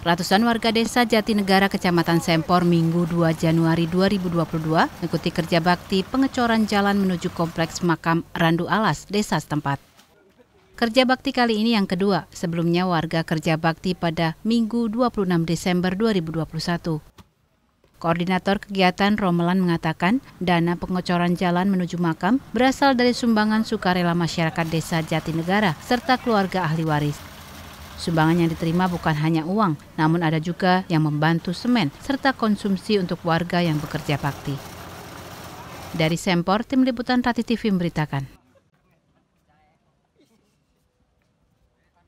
Ratusan warga desa Jatinegara Kecamatan Sempor Minggu 2 Januari 2022 mengikuti kerja bakti pengecoran jalan menuju kompleks makam Randu Alas, desa setempat. Kerja bakti kali ini yang kedua, sebelumnya warga kerja bakti pada Minggu 26 Desember 2021. Koordinator kegiatan Romelan mengatakan dana pengecoran jalan menuju makam berasal dari sumbangan sukarela masyarakat desa Jatinegara serta keluarga ahli waris. Sumbangan yang diterima bukan hanya uang, namun ada juga yang membantu semen serta konsumsi untuk warga yang bekerja bakti. Dari Sempor, Tim Liputan Rati TV memberitakan.